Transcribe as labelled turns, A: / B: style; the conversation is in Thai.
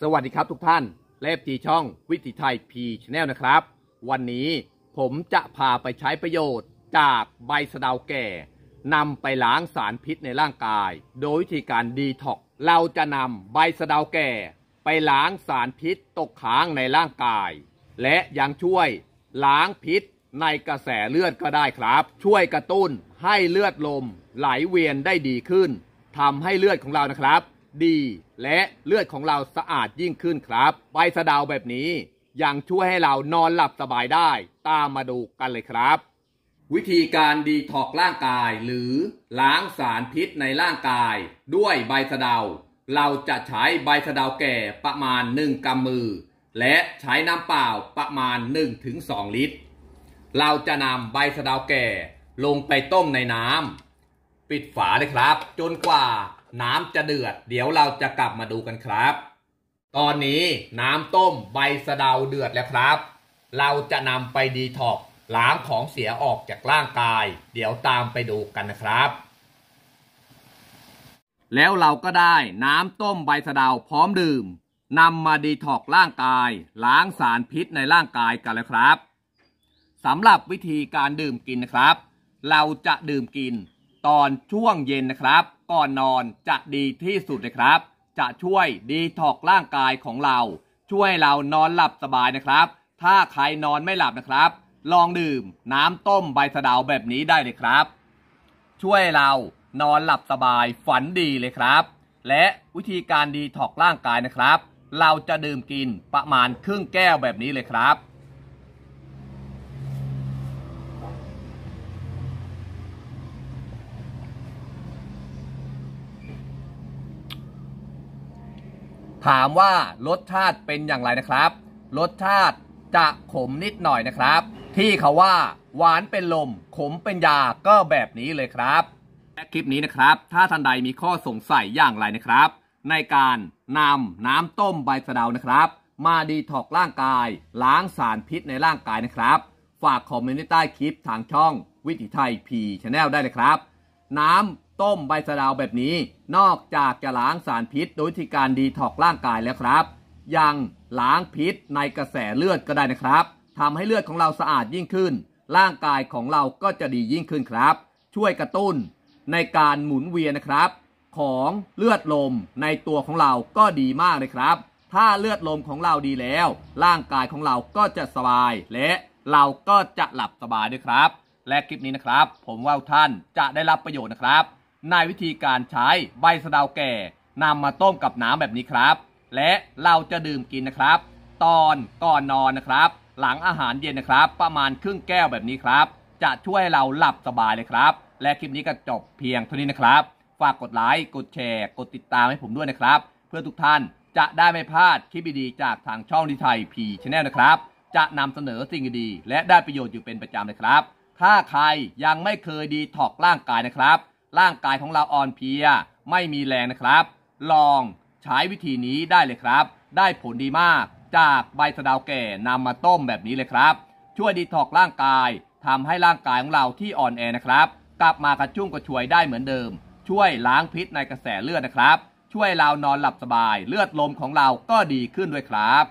A: สวัสดีครับทุกท่านเล็บจีช่องวิถีไทยพีชแนลนะครับ วันนี้ผมจะพาไปใช้ประโยชน์จากใบสะเดาแก่นำไปล้างสารพิษในร่างกาย โดยวิธีการดีท็อก เราจะนำใบสะเดาแก่ ไปล้างสารพิษตกค้างในร่างกาย และยังช่วย ล้างพิษในกระแสเลือดก็ได้ครับ ช่วยกระตุ้นให้เลือดลมไหลเวียนได้ดีขึ้น ทำให้เลือดของเรานะครับดีและเลือดของเราสะอาดยิ่งขึ้นครับใบสะดาวแบบนี้ ยังช่วยให้เรานอนหลับสบายได้ตามมาดูกันเลยครับ วิธีการดีท็อกร่างกายหรือล้างสารพิษในร่างกายด้วยใบสะดาว เราจะใช้ใบสะดาวแก่ประมาณ 1กำมือ และใช้น้ำเปล่าประมาณ 1-2 ลิตร เราจะนำใบสะดาวแก่ลงไปต้มในน้ำปิดฝาเลยครับ จนกว่าน้ำจะเดือด เดี๋ยวเราจะกลับมาดูกันครับ ตอนนี้น้ำต้มใบสะเดาเดือดแล้วครับ เราจะนำไปดีท็อกล้างของเสียออกจากร่างกาย เดี๋ยวตามไปดูกันนะครับ แล้วเราก็ได้น้ำต้มใบสะเดาพร้อมดื่มนำมาดีท็อกร่างกาย ล้างสารพิษในร่างกายกันแล้วครับสำหรับวิธีการดื่มกินนะครับ เราจะดื่มกินตอนช่วงเย็นนะครับ ก่อนนอนจะดีที่สุดเลยครับ จะช่วยดีทอกร่างกายของเรา ช่วยเรานอนหลับสบายนะครับ ถ้าใครนอนไม่หลับนะครับ ลองดื่มน้ำต้มใบสะเดาแบบนี้ได้เลยครับ ช่วยเรานอนหลับสบายฝันดีเลยครับ และวิธีการดีทอกร่างกายนะครับ เราจะดื่มกินประมาณครึ่งแก้วแบบนี้เลยครับถามว่ารสชาติเป็นอย่างไรนะครับ รสชาติจะขมนิดหน่อยนะครับ ที่เขาว่าหวานเป็นลม ขมเป็นยา ก็แบบนี้เลยครับ และคลิปนี้นะครับ ถ้าท่านใดมีข้อสงสัยอย่างไรนะครับ ในการนำน้ำต้มใบสะเดานะครับ มาดีท็อกร่างกาย ล้างสารพิษในร่างกายนะครับ ฝากคอมเมนต์ใต้คลิปทางช่องวิถีไทยพีชาแนลได้เลยครับ น้ำต้มใบสะดาวแบบนี้นอกจากจะล้างสารพิษ โดยวิธีการดีทอกร่างกายแล้วครับ ยังล้างพิษในกระแสเลือดก็ได้นะครับทำให้เลือดของเราสะอาดยิ่งขึ้น ร่างกายของเราก็จะดียิ่งขึ้นครับ ช่วยกระตุ้นในการหมุนเวียนนะครับ ของเลือดลมในตัวของเราก็ดีมากเลยครับ ถ้าเลือดลมของเราดีแล้ว ร่างกายของเราก็จะสบายและเราก็จะหลับสบายด้วยครับ และคลิปนี้นะครับ ผมว่าท่านจะได้รับประโยชน์นะครับในวิธีการใช้ใบสะเดาแก่นำมาต้มกับน้ำแบบนี้ครับ และเราจะดื่มกินนะครับ ตอนก่อนนอนนะครับ หลังอาหารเย็นนะครับ ประมาณครึ่งแก้วแบบนี้ครับ จะช่วยเราหลับสบายเลยครับ และคลิปนี้ก็จบเพียงเท่านี้นะครับ ฝากกดไลค์กดแชร์กดติดตามให้ผมด้วยนะครับ เพื่อทุกท่านจะได้ไม่พลาดคลิปดีๆจากทางช่องดิไทยพีชแนลนะครับ จะนำเสนอสิ่งดีๆและได้ประโยชน์อยู่เป็นประจำเลยครับถ้าใครยังไม่เคยดีถอกร่างกายนะครับร่างกายของเราอ่อนเพลียไม่มีแรงนะครับ ลองใช้วิธีนี้ได้เลยครับ ได้ผลดีมาก จากใบสะเดาแก่นำมาต้มแบบนี้เลยครับ ช่วยดีท็อกร่างกายทำให้ร่างกายของเราที่อ่อนแอนะครับ กลับมากระชุ่มกระชวยได้เหมือนเดิม ช่วยล้างพิษในกระแสเลือดนะครับ ช่วยเรานอนหลับสบายเลือดลมของเราก็ดีขึ้นด้วยครับ